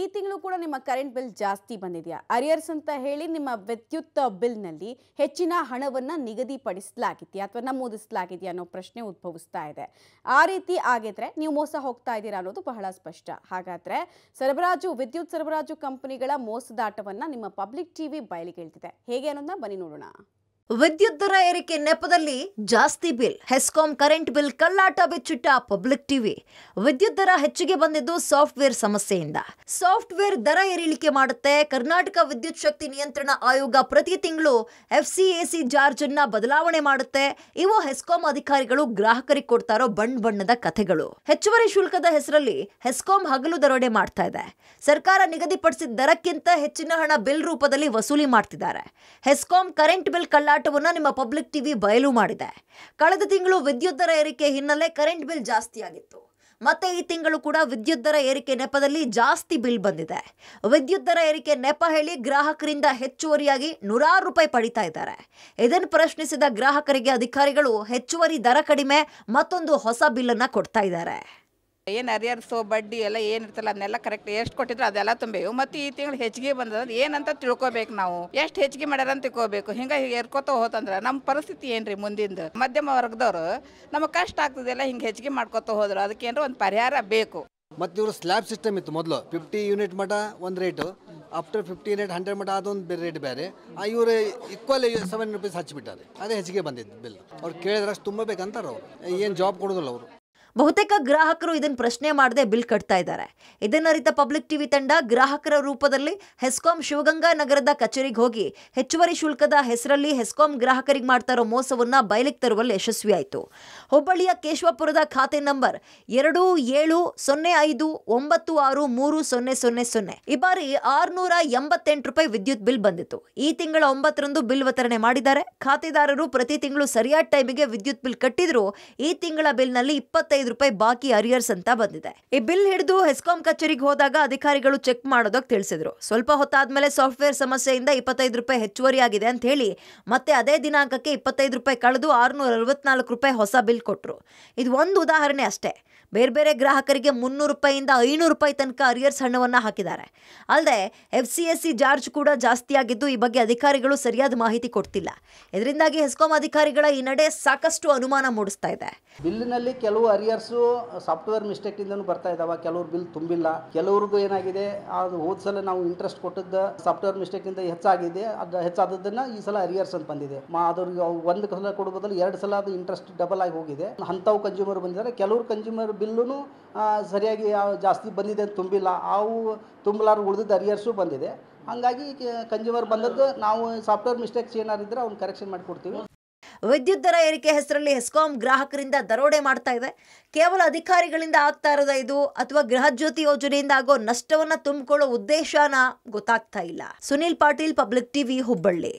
ಈ ತಿಂಗಳು ಕೂಡ ನಿಮ್ಮ ಕರೆಂಟ್ ಬಿಲ್ ಜಾಸ್ತಿ ಬಂದಿದೆಯಾ ಅರಿಯರ್ಸ್ ಅಂತ ಹೇಳಿ ನಿಮ್ಮ ವಿದ್ಯುತ್ ಬಿಲ್ನಲ್ಲಿ ಹೆಚ್ಚಿನ ಹಣವನ್ನು ನಿಗದಿಪಡಿಸಲಾಗಿದೆಯಾ ಅಥವಾ ನಮೂದಿಸಲಾಗಿದೆಯಾ ಅನ್ನೋ ಪ್ರಶ್ನೆ ಉದ್ಭವಿಸ್ತಾ ಇದೆ ಆ ರೀತಿ ಆಗಿದ್ರೆ ನೀವು ಮೋಸ ಹೋಗ್ತಾ ಇದ್ದೀರಾ ಅನ್ನೋದು ಬಹಳ ಸ್ಪಷ್ಟ ಹಾಗಾದ್ರೆ ಸರಬರಾಜು ವಿದ್ಯುತ್ ಸರಬರಾಜು ಕಂಪನಿಗಳ ಮೋಸದಾಟವನ್ನು ನಿಮ್ಮ ಪಬ್ಲಿಕ್ ಟಿವಿ ಬಯಲಿಗೆ ಹೇಳ್ತಿದೆ ಹೇಗೆ ಅನ್ನೋದನ್ನ ಬನ್ನಿ ನೋಡೋಣ ವಿದ್ಯುತ್ ದರ ಏರಿಕೆ ನೆಪದಲ್ಲಿ ಜಾಸ್ತಿ ಬಿಲ್ ಹೆಸ್ಕಾಂ ಕರೆಂಟ್ ಬಿಲ್ ಕಳ್ಳಾಟ ಬಿಚ್ಚಿಟ್ಟ ಪಬ್ಲಿಕ್ ಟಿವಿ ವಿದ್ಯುತ್ ದರ ಹೆಚ್ಚಿಗೆ ಬಂದಿದ್ದು ಸಾಫ್ಟ್ವೇರ್ ಸಮಸ್ಯೆಯಿಂದ ಸಾಫ್ಟ್ವೇರ್ ದರ ಏರಿಳಿಕೆ ಮಾಡುತ್ತೆ ಕರ್ನಾಟಕ ವಿದ್ಯುತ್ ಶಕ್ತಿ ನಿಯಂತ್ರಣ ಆಯೋಗ ಪ್ರತಿ ತಿಂಗಳು ಎಫ್ ಸಿ ಜಾರ್ಜ್ ಅನ್ನ ಬದಲಾವಣೆ ಮಾಡುತ್ತೆ ಇವು ಹೆಸ್ಕಾಂ ಅಧಿಕಾರಿಗಳು ಗ್ರಾಹಕರಿಗೆ ಕೊಡ್ತಾರೋ ಬಣ್ಣ ಬಣ್ಣದ ಕಥೆಗಳು ಹೆಚ್ಚುವರಿ ಶುಲ್ಕದ ಹೆಸರಲ್ಲಿ ಹೆಸ್ಕಾಂ ಹಗಲು ದರೋಡೆ ಮಾಡ್ತಾ ಇದೆ ಸರ್ಕಾರ ನಿಗದಿಪಡಿಸಿದ ದರಕ್ಕಿಂತ ಹೆಚ್ಚಿನ ಹಣ ಬಿಲ್ ರೂಪದಲ್ಲಿ ವಸೂಲಿ ಮಾಡ್ತಿದ್ದಾರೆ ಹೆಸ್ಕಾಂ ಕರೆಂಟ್ ಬಿಲ್ ಕಳ್ಳಾಟ ಹೋರಾಟವನ್ನು ನಿಮ್ಮ ಪಬ್ಲಿಕ್ ಟಿವಿ ಬಯಲು ಮಾಡಿದೆ ಕಳೆದ ತಿಂಗಳು ವಿದ್ಯುತ್ ದರ ಏರಿಕೆ ಹಿನ್ನೆಲೆ ಕರೆಂಟ್ ಬಿಲ್ ಜಾಸ್ತಿಯಾಗಿತ್ತು ಮತ್ತೆ ಈ ತಿಂಗಳು ಕೂಡ ವಿದ್ಯುತ್ ದರ ಏರಿಕೆ ನೆಪದಲ್ಲಿ ಜಾಸ್ತಿ ಬಿಲ್ ಬಂದಿದೆ ವಿದ್ಯುತ್ ದರ ಏರಿಕೆ ನೆಪ ಹೇಳಿ ಗ್ರಾಹಕರಿಂದ ಹೆಚ್ಚುವರಿಯಾಗಿ ನೂರಾರು ರೂಪಾಯಿ ಪಡಿತಾ ಇದ್ದಾರೆ ಇದನ್ನು ಪ್ರಶ್ನಿಸಿದ ಗ್ರಾಹಕರಿಗೆ ಅಧಿಕಾರಿಗಳು ಹೆಚ್ಚುವರಿ ದರ ಕಡಿಮೆ ಮತ್ತೊಂದು ಹೊಸ ಬಿಲ್ಲನ್ನು ಕೊಡ್ತಾ ಇದ್ದಾರೆ ಏನು ಅರಿಯರ್ಸು ಬಡ್ಡಿ ಎಲ್ಲ ಏನಿರ್ತಲ್ಲ ಅದನ್ನೆಲ್ಲ ಕರೆಕ್ಟ್ ಎಷ್ಟು ಕೊಟ್ಟಿದ್ರು ಅದೆಲ್ಲ ತುಂಬೇವು ಮತ್ತು ಈ ತಿಂಗಳು ಹೆಚ್ಚಿಗೆ ಬಂದದ ಏನಂತ ತಿಳ್ಕೊಬೇಕು ನಾವು ಎಷ್ಟು ಹೆಚ್ಚಿಗೆ ಮಾಡ್ಯಾರ ಅಂತ ತಿಳ್ಕೊಬೇಕು ಹಿಂಗ ಏರ್ಕೋತ ಹೋತಂದ್ರೆ ನಮ್ಮ ಪರಿಸ್ಥಿತಿ ಏನ್ರಿ ಮುಂದಿಂದ ಮಧ್ಯಮ ವರ್ಗದವ್ರು ನಮಗೆ ಕಷ್ಟ ಆಗ್ತದೆಲ್ಲ ಹಿಂಗೆ ಹೆಚ್ಚಿಗೆ ಮಾಡ್ಕೋತ ಹೋದ್ರು ಅದಕ್ಕೇನ್ರ ಒಂದು ಪರಿಹಾರ ಬೇಕು ಮತ್ತು ಇವರು ಸ್ಲ್ಯಾಬ್ ಸಿಸ್ಟಮ್ ಇತ್ತು ಮೊದಲು ಫಿಫ್ಟಿ ಯೂನಿಟ್ ಮಟ ಒಂದು rate after fifty unit hundred ಮಟ ಅದೊಂದು ಬೇರೆ ರೇಟ್ ಬೇರೆ ಇವರು ಈಕ್ವಲ್ ಸೆವೆನ್ ರುಪೀಸ್ ಹಚ್ಚಿಬಿಟ್ಟಾರೆ ಅದೇ ಹೆಚ್ಚಿಗೆ ಬಂದಿದ್ದು ಬಿಲ್ ಅವ್ರು ಕೇಳಿದ್ರೆ ಅಷ್ಟು ತುಂಬಬೇಕಂತಾರೆ ಅವರು ಏನು ಜಾಬ್ ಕೊಡೋದಿಲ್ಲ ಅವರು ಬಹುತೇಕ ಗ್ರಾಹಕರು ಇದನ್ನು ಪ್ರಶ್ನೆ ಮಾಡದೆ ಬಿಲ್ ಕಟ್ತಾ ಇದ್ದಾರೆ ಇದನ್ನರಿತ ಪಬ್ಲಿಕ್ ಟಿವಿ ತಂಡ ಗ್ರಾಹಕರ ರೂಪದಲ್ಲಿ ಹೆಸ್ಕಾಂ ಶಿವಗಂಗಾ ನಗರದ ಕಚೇರಿಗೆ ಹೋಗಿ ಹೆಚ್ಚುವರಿ ಶುಲ್ಕದ ಹೆಸರಲ್ಲಿ ಹೆಸ್ಕಾಂ ಗ್ರಾಹಕರಿಗೆ ಮಾಡ್ತಾ ಇರೋ ಮೋಸವನ್ನ ಬಯಲಿಗೆ ತರುವಲ್ಲಿ ಯಶಸ್ವಿಯಾಯಿತು ಹುಬ್ಬಳ್ಳಿಯ ಕೇಶವಪುರದ ಖಾತೆ ನಂಬರ್ ಎರಡು ಏಳು ಸೊನ್ನೆ ಐದು ಒಂಬತ್ತು ಆರು ಮೂರು ಸೊನ್ನೆ ಸೊನ್ನೆ ಸೊನ್ನೆ ಈ ಬಾರಿ ಆರುನೂರ ಎಂಬತ್ತೆಂಟು ರೂಪಾಯಿ ವಿದ್ಯುತ್ ಬಿಲ್ ಬಂದಿತ್ತು ಈ ತಿಂಗಳ ಒಂಬತ್ತರಂದು ಬಿಲ್ ವಿತರಣೆ ಮಾಡಿದ್ದಾರೆ ಖಾತೆದಾರರು ಪ್ರತಿ ತಿಂಗಳು ಸರಿಯಾದ ಟೈಮಿಗೆ ವಿದ್ಯುತ್ ಬಿಲ್ ಕಟ್ಟಿದ್ರು ಈ ತಿಂಗಳ ಬಿಲ್ನಲ್ಲಿ ಇಪ್ಪತ್ತೈದು ರೂಪಾಯಿ ಬಾಕಿ ಅರಿಯರ್ಸ್ ಅಂತ ಬಂದಿದೆ ಈ ಬಿಲ್ ಹಿಡಿದು ಹೆಸ್ಕಾಂ ಕಚೇರಿಗೆ ಹೋದಾಗ ಅಧಿಕಾರಿಗಳು ಚೆಕ್ ಮಾಡೋದಕ್ಕೆ ತಿಳಿಸಿದ್ರು ಸ್ವಲ್ಪ ಹೊತ್ತಾದ್ಮೇಲೆ ಸಾಫ್ಟ್ವೇರ್ ಸಮಸ್ಯೆಯಿಂದ ಇಪ್ಪತ್ತೈದು ರೂಪಾಯಿ ಹೆಚ್ಚುವರಿ ಆಗಿದೆ ಅಂತ ಹೇಳಿ ಮತ್ತೆ ಅದೇ ದಿನಾಂಕಕ್ಕೆ ಇಪ್ಪತ್ತೈದು ರೂಪಾಯಿ ಕಳೆದು ಆರುನೂರ ಅರವತ್ನಾಲ್ಕು ರೂಪಾಯಿ ಹೊಸ ಬಿಲ್ ಕೊಟ್ಟರು ಇದು ಒಂದು ಉದಾಹರಣೆ ಅಷ್ಟೇ ಬೇರೆ ಬೇರೆ ಗ್ರಾಹಕರಿಗೆ ಮುನ್ನೂರು ರೂಪಾಯಿಯಿಂದ ಐನೂರು ರೂಪಾಯಿ ತನಕ ಅರಿಯರ್ಸ್ ಹಣವನ್ನ ಹಾಕಿದ್ದಾರೆ ಅಲ್ಲದೆ F C S C charge ಕೂಡ ಜಾಸ್ತಿ ಆಗಿದ್ದು ಈ ಬಗ್ಗೆ ಅಧಿಕಾರಿಗಳು ಸರಿಯಾದ ಮಾಹಿತಿ ಕೊಡ್ತಿಲ್ಲ ಇದರಿಂದಾಗಿ ಹೆಸ್ಕಾಂ ಅಧಿಕಾರಿಗಳ ಈ ನಡೆ ಸಾಕಷ್ಟು ಅನುಮಾನ ಮೂಡಿಸ್ತಾ ಇದೆ ಬಿಲ್ನಲ್ಲಿ ಕೆಲವು ಎರರ್ಸು ಸಾಫ್ಟ್ವೇರ್ ಮಿಸ್ಟೇಕಿಂದನೂ ಬರ್ತಾ ಇದ್ದಾವೆ ಕೆಲವ್ರು ಬಿಲ್ ತುಂಬಿಲ್ಲ ಕೆಲವ್ರದ್ದು ಏನಾಗಿದೆ ಅದು ಹೋದ ಸಲ ನಾವು ಇಂಟ್ರೆಸ್ಟ್ ಕೊಟ್ಟದ್ದು ಸಾಫ್ಟ್ವೇರ್ ಮಿಸ್ಟೇಕಿಂದ ಹೆಚ್ಚಾಗಿದೆ ಅದು ಹೆಚ್ಚಾದದ್ದನ್ನು ಈ ಸಲ ಅರಿಯರ್ಸ್ ಅಂತ ಬಂದಿದೆ ಅದ್ರಿಗೆ ಒಂದು ಸಲ ಕೊಡೋ ಬದಲು ಎರಡು ಸಲ ಅದು ಇಂಟ್ರೆಸ್ಟ್ ಡಬಲ್ ಆಗಿ ಹೋಗಿದೆ ಅಂಥವು ಕನ್ಸ್ಯೂಮರ್ ಬಂದಿದ್ದಾರೆ ಕೆಲವ್ರು ಕನ್ಸ್ಯೂಮರ್ ಬಿಲ್ಲೂ ಸರಿಯಾಗಿ ಜಾಸ್ತಿ ಬಂದಿದೆ ಅಂತ ತುಂಬಿಲ್ಲ ಅವು ತುಂಬಲಾರು ಉಳಿದಿದ್ದ ಅರಿಯರ್ಸು ಬಂದಿದೆ ಹಾಗಾಗಿ ಕನ್ಸ್ಯೂಮರ್ ಬಂದದ್ದು ನಾವು ಸಾಫ್ಟ್ವೇರ್ ಮಿಸ್ಟೇಕ್ಸ್ ಏನಾರಿದ್ರೆ ಅವ್ನು ಕರೆಕ್ಷನ್ ಮಾಡಿಕೊಡ್ತೀವಿ ವಿದ್ಯುತ್ ದರ ಏರಿಕೆ ಹೆಸರಲ್ಲಿ ಹೆಸ್ಕಾಂ ಗ್ರಾಹಕರಿಂದ ದರೋಡೆ ಮಾಡ್ತಾ ಇದೆ ಕೇವಲ ಅಧಿಕಾರಿಗಳಿಂದ ಆಗ್ತಾ ಇರೋದ ಇದು ಅಥವಾ ಗೃಹ ಜ್ಯೋತಿ ಯೋಜನೆಯಿಂದ ಆಗೋ ನಷ್ಟವನ್ನ ತುಂಬಿಕೊಳ್ಳೋ ಉದ್ದೇಶನ ಗೊತ್ತಾಗ್ತಾ ಇಲ್ಲ ಸುನಿಲ್ ಪಾಟೀಲ್ ಪಬ್ಲಿಕ್ ಟಿವಿ ಹುಬ್ಬಳ್ಳಿ